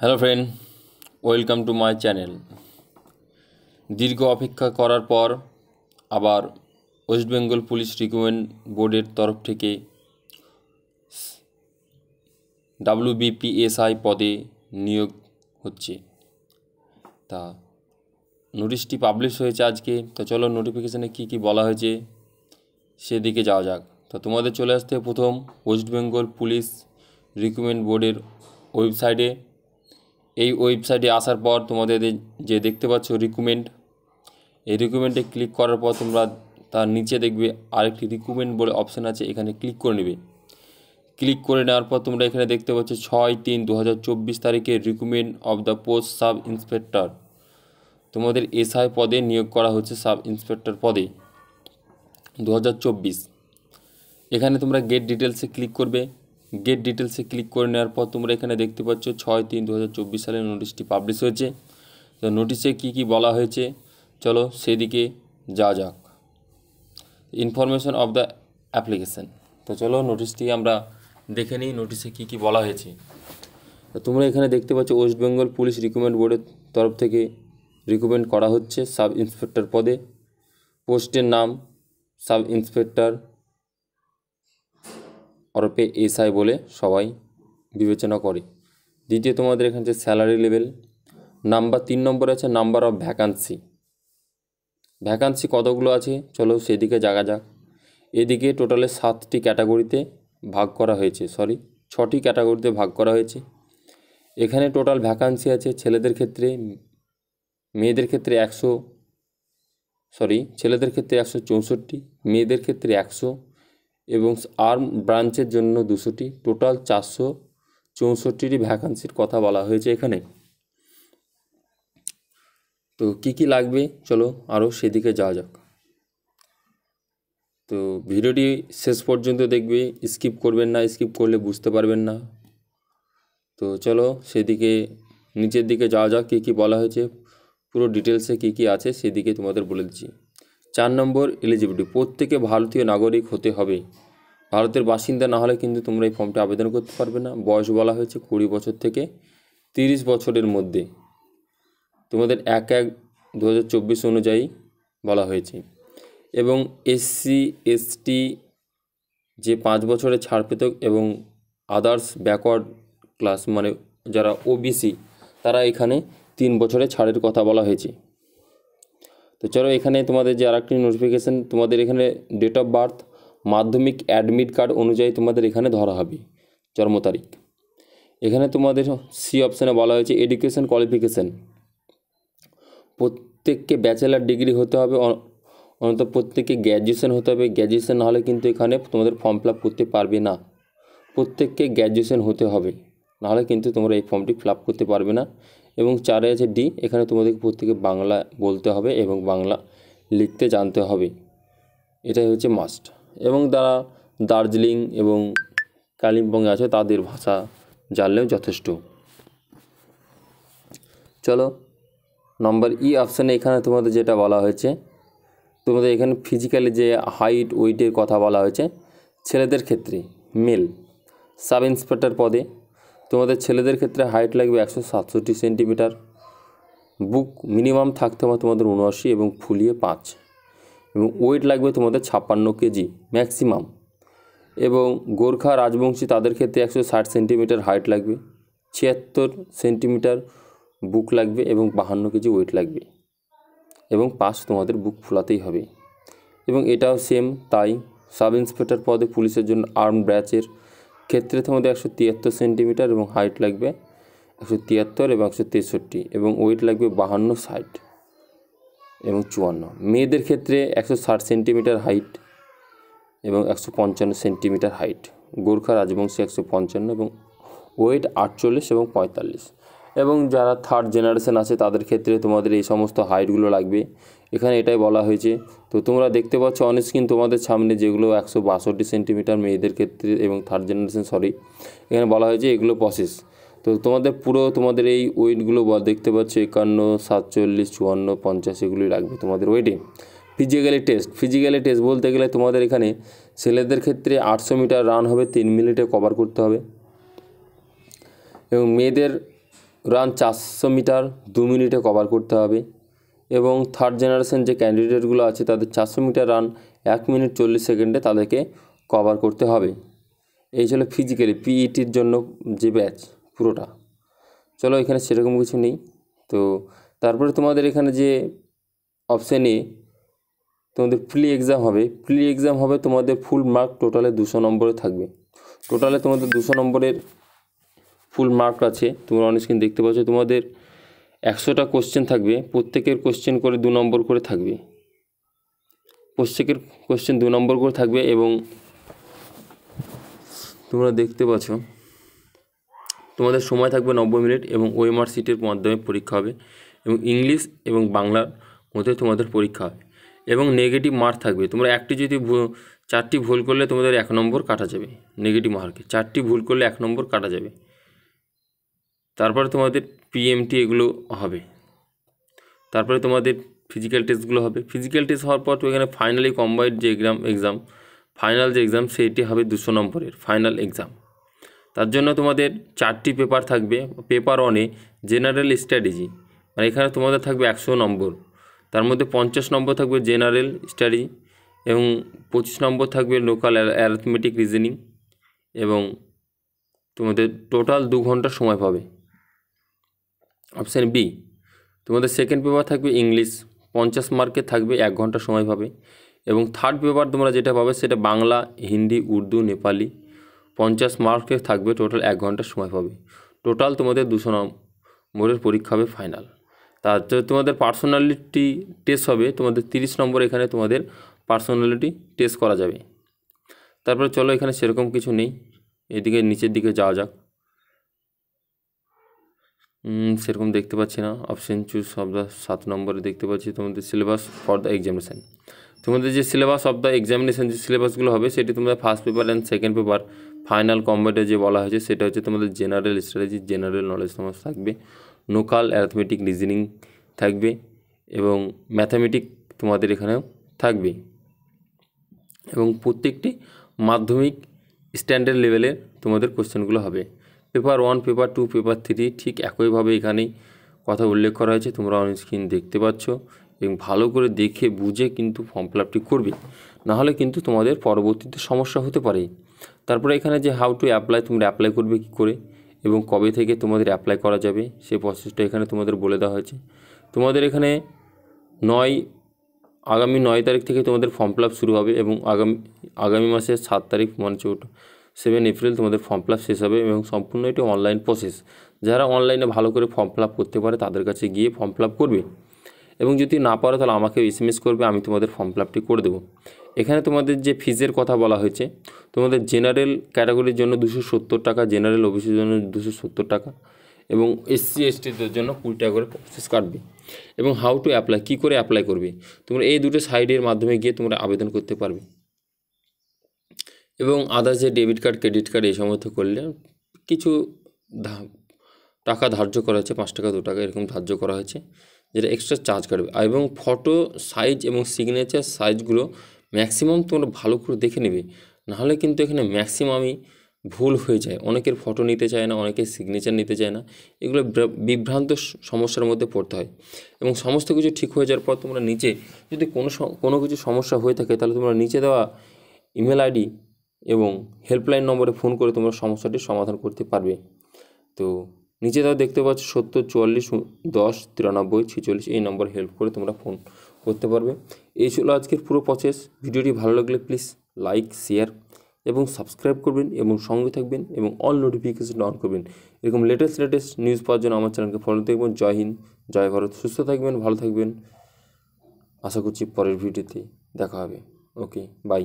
hello friend welcome to my channel দীর্ঘ অপেক্ষা করার পর আবার ওয়েস্ট বেঙ্গল পুলিশ রিক্রুটমেন্ট বোর্ডের তরফ থেকে ডাব্লিউবিপিএসআই পদে নিয়োগ হচ্ছে তা নোটিশটি পাবলিশ হয়েছে আজকে তো চলো নোটিফিকেশানে কি কি বলা হয়েছে সেদিকে যাওয়া যাক তো তোমাদের চলে আসতে প্রথম ওয়েস্ট বেঙ্গল পুলিশ রিক্রুটমেন্ট বোর্ডের ওয়েবসাইটে এই ওয়েবসাইটে আসার পর তোমাদের যে দেখতে পাচ্ছ রিকুমেন্ট এই রিকুমেন্টে ক্লিক করার পর তোমরা তার নিচে দেখবে আরেকটি রিকুমেন্ট বলে অপশান আছে এখানে ক্লিক করে নেবে ক্লিক করে নেওয়ার পর তোমরা এখানে দেখতে পাচ্ছ ছয় তিন দু তারিখে recruitment of the post sub inspector তোমাদের এসআই পদে নিয়োগ করা হচ্ছে সাব ইন্সপেক্টর পদে দু এখানে তোমরা গেট ডিটেলসে ক্লিক করবে গেট ডিটেলসে ক্লিক করে নেওয়ার পর তোমরা এখানে দেখতে পাচ্ছ ছয় তিন দু সালে নোটিশটি পাবলিশ হয়েছে তো নোটিশে কি কি বলা হয়েছে চলো সেদিকে যাওয়া যাক ইনফরমেশন অফ দ্য অ্যাপ্লিকেশান তো চলো নোটিশটি আমরা দেখে নিই নোটিশে কি কি বলা হয়েছে তো তোমরা এখানে দেখতে পাচ্ছ ওয়েস্ট বেঙ্গল পুলিশ রিকমেন্ড বোর্ডের তরফ থেকে রিকমেন্ড করা হচ্ছে সাব ইন্সপেক্টর পদে পোস্টের নাম সাব ইন্সপেক্টর এস এসআই বলে সবাই বিবেচনা করে দ্বিতীয় তোমাদের এখানে যে স্যালারি লেভেল নাম্বার তিন নম্বরে আছে নাম্বার অফ ভ্যাকান্সি ভ্যাকান্সি কতগুলো আছে চলো সেদিকে জাগা যাক এদিকে টোটালে সাতটি ক্যাটাগরিতে ভাগ করা হয়েছে সরি ছটি ক্যাটাগরিতে ভাগ করা হয়েছে এখানে টোটাল ভ্যাকান্সি আছে ছেলেদের ক্ষেত্রে মেয়েদের ক্ষেত্রে একশো সরি ছেলেদের ক্ষেত্রে একশো চৌষট্টি মেয়েদের ক্ষেত্রে একশো এবং আর্ম ব্রাঞ্চের জন্য দুশোটি টোটাল চারশো চৌষট্টিটি ভ্যাকান্সির কথা বলা হয়েছে এখানে তো কি কি লাগবে চলো আরও সেদিকে যাওয়া যাক তো ভিডিওটি শেষ পর্যন্ত দেখবে স্কিপ করবেন না স্কিপ করলে বুঝতে পারবেন না তো চলো সেদিকে নিচের দিকে যাওয়া যাক কী কী বলা হয়েছে পুরো ডিটেলসে কী কী আছে সেদিকে তোমাদের বলে দিচ্ছি চার নম্বর এলিজিবিলিটি প্রত্যেকে ভারতীয় নাগরিক হতে হবে ভারতের বাসিন্দা না হলে কিন্তু তোমরা এই ফর্মটা আবেদন করতে পারবে না বয়স বলা হয়েছে কুড়ি বছর থেকে তিরিশ বছরের মধ্যে তোমাদের এক এক দু অনুযায়ী বলা হয়েছে এবং এসসি এসটি যে পাঁচ বছরে ছাড় পেত এবং আদার্স ব্যাকওয়ার্ড ক্লাস মানে যারা ওবিসি তারা এখানে তিন বছরে ছাড়ের কথা বলা হয়েছে তো চলো এখানে তোমাদের যে আর একটি নোটিফিকেশান তোমাদের এখানে ডেট অফ বার্থ মাধ্যমিক অ্যাডমিট কার্ড অনুযায়ী তোমাদের এখানে ধরা হবে জন্ম তারিখ এখানে তোমাদের সি অপশানে বলা হয়েছে এডুকেশন কোয়ালিফিকেশান প্রত্যেককে ব্যাচেলার ডিগ্রি হতে হবে অন্তত প্রত্যেককে গ্র্যাজুয়েশান হতে হবে গ্র্যাজুয়েশান না হলে কিন্তু এখানে তোমাদের ফর্ম ফিল করতে পারবে না প্রত্যেককে গ্র্যাজুয়েশান হতে হবে নাহলে কিন্তু তোমরা এই ফর্মটি ফিল করতে পারবে না এবং চারে আছে ডি এখানে তোমাদেরকে প্রত্যেকে বাংলা বলতে হবে এবং বাংলা লিখতে জানতে হবে এটাই হচ্ছে মাস্ট এবং তারা দার্জিলিং এবং কালিম্পংয়ে আছে তাদের ভাষা জানলেও যথেষ্ট চলো নম্বর ই অপশানে এখানে তোমাদের যেটা বলা হয়েছে তোমাদের এখানে ফিজিক্যালি যে হাইট ওয়েটের কথা বলা হয়েছে ছেলেদের ক্ষেত্রে মেল সাব ইন্সপেক্টর পদে তোমাদের ছেলেদের ক্ষেত্রে হাইট লাগবে একশো সাতষট্টি সেন্টিমিটার বুক মিনিমাম থাকতে হবে তোমাদের উনআশি এবং ফুলিয়ে পাঁচ এবং ওয়েট লাগবে তোমাদের ছাপ্পান্ন কেজি ম্যাক্সিমাম এবং গোর্খা রাজবংশী তাদের ক্ষেত্রে একশো ষাট সেন্টিমিটার হাইট লাগবে ছিয়াত্তর সেন্টিমিটার বুক লাগবে এবং বাহান্ন কেজি ওয়েট লাগবে এবং পাঁচ তোমাদের বুক ফোলাতেই হবে এবং এটাও সেম তাই সাব ইন্সপেক্টর পদে পুলিশের জন্য আর্ম ব্র্যাচের ক্ষেত্রে তোমাদের একশো তিয়াত্তর সেন্টিমিটার এবং হাইট লাগবে একশো তিয়াত্তর এবং একশো তেষট্টি এবং ওয়েট লাগবে বাহান্ন ষাট এবং চুয়ান্ন মেয়েদের ক্ষেত্রে একশো ষাট সেন্টিমিটার হাইট এবং একশো পঞ্চান্ন সেন্টিমিটার হাইট গোর্খা রাজবংশী একশো পঞ্চান্ন এবং ওয়েট আটচল্লিশ এবং পঁয়তাল্লিশ এবং যারা থার্ড জেনারেশান আছে তাদের ক্ষেত্রে তোমাদের এই সমস্ত হাইটগুলো লাগবে এখানে এটাই বলা হয়েছে তো তোমরা দেখতে পাচ্ছ অনস্কিন তোমাদের সামনে যেগুলো একশো বাষট্টি সেন্টিমিটার মেয়েদের ক্ষেত্রে এবং থার্ড জেনারেশন সরি এখানে বলা হয়েছে এগুলো প্রসেস তো তোমাদের পুরো তোমাদের এই ওয়েটগুলো দেখতে পাচ্ছ একান্ন সাতচল্লিশ চুয়ান্ন পঞ্চাশ এগুলোই লাগবে তোমাদের ওয়েটে ফিজিক্যালি টেস্ট ফিজিক্যালি টেস্ট বলতে গেলে তোমাদের এখানে ছেলেদের ক্ষেত্রে আটশো মিটার রান হবে তিন মিনিটে কভার করতে হবে এবং মেয়েদের রান চারশো মিটার দু মিনিটে কভার করতে হবে এবং থার্ড জেনারেশন যে ক্যান্ডিডেটগুলো আছে তাদের চারশো মিটার রান এক মিনিট চল্লিশ সেকেন্ডে তাদেরকে কভার করতে হবে এই ছিল ফিজিক্যালি পিইটির e জন্য যে ব্যাচ পুরোটা চলো এখানে সেরকম কিছু নেই তো তারপরে তোমাদের এখানে যে অপশানে তোমাদের প্লি এক্সাম হবে প্লি এক্সাম হবে তোমাদের ফুল মার্ক টোটালে দুশো নম্বরে থাকবে টোটালে তোমাদের দুশো নম্বরের ফুল মার্ক আছে তোমরা অন স্ক্রিন দেখতে পাচ্ছ তোমাদের একশোটা কোশ্চেন থাকবে প্রত্যেকের কোশ্চেন করে দু নম্বর করে থাকবে প্রত্যেকের কোশ্চেন দু নম্বর করে থাকবে এবং তোমরা দেখতে পাচ্ছ তোমাদের সময় থাকবে নব্বই মিনিট এবং ওএমআর সিটের মাধ্যমে পরীক্ষা হবে এবং ইংলিশ এবং বাংলার মধ্যে তোমাদের পরীক্ষা হবে এবং নেগেটিভ মার্ক থাকবে তোমরা একটি যদি চারটি ভুল করলে তোমাদের এক নম্বর কাটা যাবে নেগেটিভ মার্কে চারটি ভুল করলে এক নম্বর কাটা যাবে তারপরে তোমাদের পিএমটি এগুলো হবে তারপরে তোমাদের ফিজিক্যাল টেস্টগুলো হবে ফিজিক্যাল টেস্ট হওয়ার পর এখানে ফাইনালি কম্বাইন্ড যে এক্সাম এক্সাম ফাইনাল যে এক্সাম সেটি হবে দুশো নম্বরের ফাইনাল এক্সাম তার জন্য তোমাদের চারটি পেপার থাকবে পেপার ওয়ানে জেনারেল স্ট্র্যাটেজি মানে এখানে তোমাদের থাকবে একশো নম্বর তার মধ্যে পঞ্চাশ নম্বর থাকবে জেনারেল স্টাডি এবং পঁচিশ নম্বর থাকবে লোকাল অ্যারথমেটিক রিজনিং এবং তোমাদের টোটাল দু ঘন্টা সময় পাবে অপশান বি তোমাদের সেকেন্ড পেপার থাকবে ইংলিশ পঞ্চাশ মার্কে থাকবে এক ঘন্টা সময় পাবে এবং থার্ড পেপার তোমরা যেটা পাবে সেটা বাংলা হিন্দি উর্দু নেপালি পঞ্চাশ মার্কে থাকবে টোটাল এক ঘন্টা সময় পাবে টোটাল তোমাদের দুশো নম্বরের পরীক্ষা হবে ফাইনাল তার তোমাদের পার্সোনালিটি টেস্ট হবে তোমাদের তিরিশ নম্বর এখানে তোমাদের পার্সোনালিটি টেস্ট করা যাবে তারপরে চলো এখানে সেরকম কিছু নেই এদিকে নিচের দিকে যাওয়া যাক সেরকম দেখতে পাচ্ছি না অপশন চুজ অফ দ্য সাত নম্বরে দেখতে পাচ্ছি তোমাদের সিলেবাস ফর দ্য এক্সামিনেশান তোমাদের যে সিলেবাস অফ দ্য এক্সামিনেশান যে সিলেবাসগুলো হবে সেটি তোমাদের first paper and second paper final কম্বেটে যে বলা হয়েছে সেটা হচ্ছে তোমাদের জেনারেল স্ট্র্যাটেজি জেনারেল নলেজ তোমার থাকবে নোকাল অ্যাথমেটিক রিজনিং থাকবে এবং ম্যাথামেটিক তোমাদের এখানেও থাকবে এবং প্রত্যেকটি মাধ্যমিক স্ট্যান্ডার্ড লেভেলের তোমাদের কোশ্চেনগুলো হবে paper one paper two paper three ঠিক একইভাবে এখানেই কথা উল্লেখ করা হয়েছে তোমরা অন স্ক্রিন দেখতে পাচ্ছ এবং ভালো করে দেখে বুঝে কিন্তু ফর্ম ফিল আপটি করবে নাহলে কিন্তু তোমাদের পরবর্তীতে সমস্যা হতে পারে তারপরে এখানে যে হাউ টু অ্যাপ্লাই তোমরা অ্যাপ্লাই করবে কি করে এবং কবে থেকে তোমাদের অ্যাপ্লাই করা যাবে সেই প্রসেসটা এখানে তোমাদের বলে দেওয়া হয়েছে তোমাদের এখানে নয় আগামী নয় তারিখ থেকে তোমাদের ফর্ম ফিল আপ শুরু হবে এবং আগামী আগামী মাসের সাত তারিখ মঞ্চ মানে সেভেন এপ্রিল তোমাদের ফর্ম ফিল শেষ হবে এবং সম্পূর্ণ এটি অনলাইন প্রসেস যারা অনলাইনে ভালো করে ফর্ম ফিল করতে পারে তাদের কাছে গিয়ে ফর্ম ফিল করবে এবং যদি না পারো তাহলে আমাকে এস করবে আমি তোমাদের ফর্ম ফিল করে দেবো এখানে তোমাদের যে ফিজের কথা বলা হয়েছে তোমাদের জেনারেল ক্যাটাগরির জন্য দুশো সত্তর টাকা জেনারেল অফিসের জন্য দুশো সত্তর টাকা এবং এসসি এসটিদের জন্য কুড়ি টাকা করে প্রসেস কাটবে এবং হাউ টু অ্যাপ্লাই কী করে অ্যাপ্লাই করবে তোমরা এই দুটো সাইডের মাধ্যমে গিয়ে তোমরা আবেদন করতে পারবে এবং আদার্স যে ডেবিট কার্ড ক্রেডিট কার্ড এই সমস্ত করলে কিছু টাকা ধার্য করা হয়েছে পাঁচ টাকা দু টাকা এরকম ধার্য করা হয়েছে যেটা এক্সট্রা চার্জ কাটবে এবং ফটো সাইজ এবং সিগনেচার সাইজগুলো ম্যাক্সিমাম তোমরা ভালো করে দেখে নেবে নাহলে কিন্তু এখানে ম্যাক্সিমামই ভুল হয়ে যায় অনেকের ফটো নিতে চায় না অনেকের সিগনেচার নিতে চায় না এগুলো বিভ্রান্ত সমস্যার মধ্যে পড়তে হয় এবং সমস্ত কিছু ঠিক হয়ে যাওয়ার পর তোমরা নিচে যদি কোনো কোনো কিছু সমস্যা হয়ে থাকে তাহলে তোমরা নিচে দেওয়া ইমেল আইডি এবং হেল্পলাইন নম্বরে ফোন করে তোমরা সমস্যাটির সমাধান করতে পারবে তো নিচে তারা দেখতে পাচ্ছ সত্তর চুয়াল্লিশ দশ তিরানব্বই ছেচল্লিশ এই নম্বর হেল্প করে তোমরা ফোন করতে পারবে এই ছিল আজকের পুরো প্রসেস ভিডিওটি ভালো লাগলে প্লিজ লাইক শেয়ার এবং সাবস্ক্রাইব করবেন এবং সঙ্গে থাকবেন এবং অল নোটিফিকেশন অন করবেন এরকম লেটেস্ট লেটেস্ট নিউজ পাওয়ার জন্য আমার চ্যানেলকে ফলো দেখবেন জয় হিন্দ জয় ভারত সুস্থ থাকবেন ভালো থাকবেন আশা করছি পরের ভিডিওতে দেখা হবে ওকে বাই